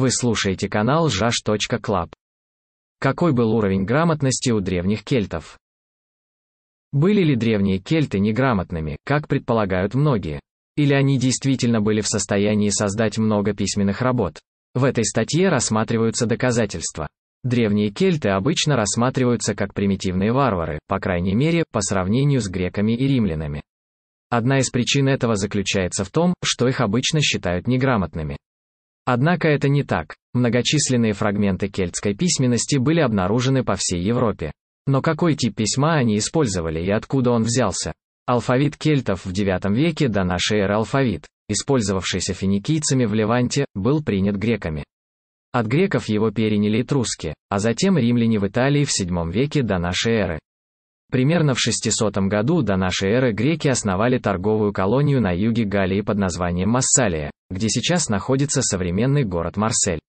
Вы слушаете канал jash.club. Какой был уровень грамотности у древних кельтов? Были ли древние кельты неграмотными, как предполагают многие? Или они действительно были в состоянии создать много письменных работ? В этой статье рассматриваются доказательства. Древние кельты обычно рассматриваются как примитивные варвары, по крайней мере, по сравнению с греками и римлянами. Одна из причин этого заключается в том, что их обычно считают неграмотными. Однако это не так. Многочисленные фрагменты кельтской письменности были обнаружены по всей Европе. Но какой тип письма они использовали и откуда он взялся? Алфавит кельтов в IX веке до нашей эры алфавит, использовавшийся финикийцами в Леванте, был принят греками. От греков его переняли этруски, а затем римляне в Италии в VII веке до нашей эры. Примерно в 600 году до нашей эры греки основали торговую колонию на юге Галлии под названием Массалия, где сейчас находится современный город Марсель.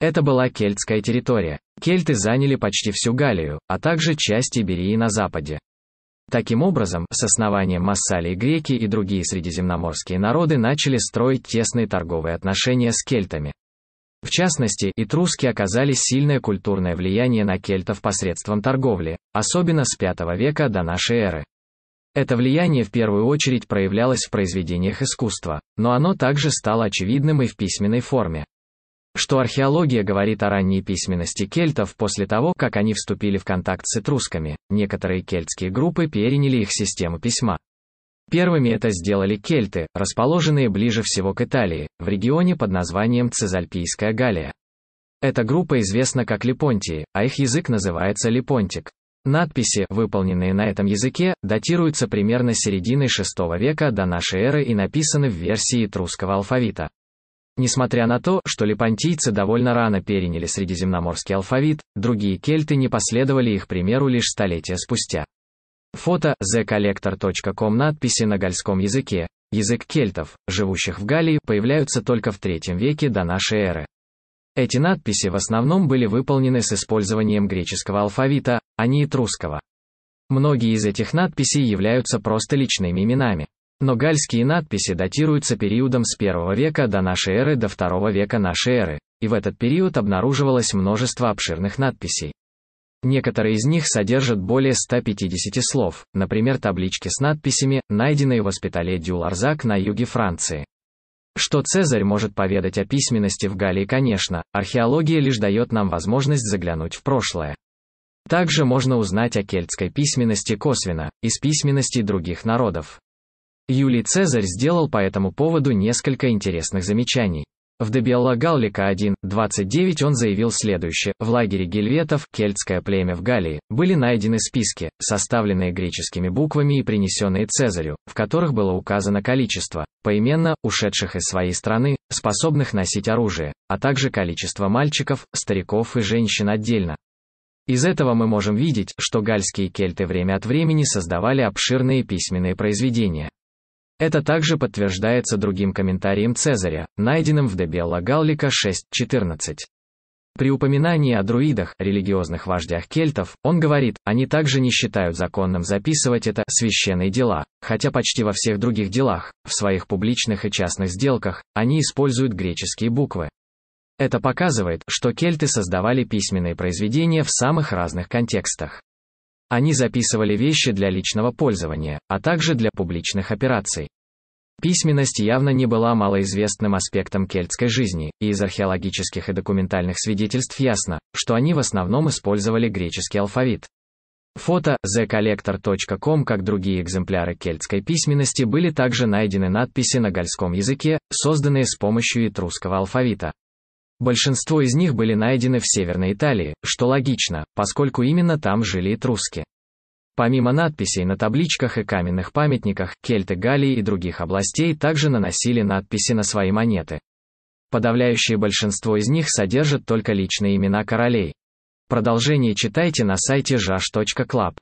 Это была кельтская территория. Кельты заняли почти всю Галлию, а также часть Иберии на западе. Таким образом, с основанием Массалии греки и другие средиземноморские народы начали строить тесные торговые отношения с кельтами. В частности, этруски оказали сильное культурное влияние на кельтов посредством торговли, особенно с V века до нашей эры. Это влияние в первую очередь проявлялось в произведениях искусства, но оно также стало очевидным и в письменной форме. Что археология говорит о ранней письменности кельтов после того, как они вступили в контакт с этрусками, некоторые кельтские группы переняли их систему письма. Первыми это сделали кельты, расположенные ближе всего к Италии, в регионе под названием Цезальпийская Галия. Эта группа известна как Липонтии, а их язык называется липонтик. Надписи, выполненные на этом языке, датируются примерно серединой VI века до нашей эры и написаны в версии этрусского алфавита. Несмотря на то, что липантийцы довольно рано переняли средиземноморский алфавит, другие кельты не последовали их примеру лишь столетия спустя. Фото thecollector.com надписи на гальском языке, язык кельтов, живущих в Галлии, появляются только в третьем веке до нашей эры. Эти надписи в основном были выполнены с использованием греческого алфавита, а не этрусского. Многие из этих надписей являются просто личными именами. Но гальские надписи датируются периодом с 1 века до нашей эры до 2 века нашей эры, и в этот период обнаруживалось множество обширных надписей. Некоторые из них содержат более 150 слов, например таблички с надписями, найденные в госпитале Дюларзак на юге Франции. Что Цезарь может поведать о письменности в Галлии, конечно, археология лишь дает нам возможность заглянуть в прошлое. Также можно узнать о кельтской письменности косвенно, из письменности других народов. Юлий Цезарь сделал по этому поводу несколько интересных замечаний. В Дебиала Галлика 1, 29 он заявил следующее. В лагере гельветов, кельтское племя в Галлии, были найдены списки, составленные греческими буквами и принесенные Цезарю, в которых было указано количество, поименно, ушедших из своей страны, способных носить оружие, а также количество мальчиков, стариков и женщин отдельно. Из этого мы можем видеть, что гальские кельты время от времени создавали обширные письменные произведения. Это также подтверждается другим комментарием Цезаря, найденным в Дебелла Галлика 6.14. При упоминании о друидах, религиозных вождях кельтов, он говорит, они также не считают законным записывать это «священные дела», хотя почти во всех других делах, в своих публичных и частных сделках, они используют греческие буквы. Это показывает, что кельты создавали письменные произведения в самых разных контекстах. Они записывали вещи для личного пользования, а также для публичных операций. Письменность явно не была малоизвестным аспектом кельтской жизни, и из археологических и документальных свидетельств ясно, что они в основном использовали греческий алфавит. Фото thecollector.com как другие экземпляры кельтской письменности были также найдены надписи на гальском языке, созданные с помощью этрусского алфавита. Большинство из них были найдены в Северной Италии, что логично, поскольку именно там жили этруски. Помимо надписей на табличках и каменных памятниках, кельты Галлии и других областей также наносили надписи на свои монеты. Подавляющее большинство из них содержат только личные имена королей. Продолжение читайте на сайте jash.club.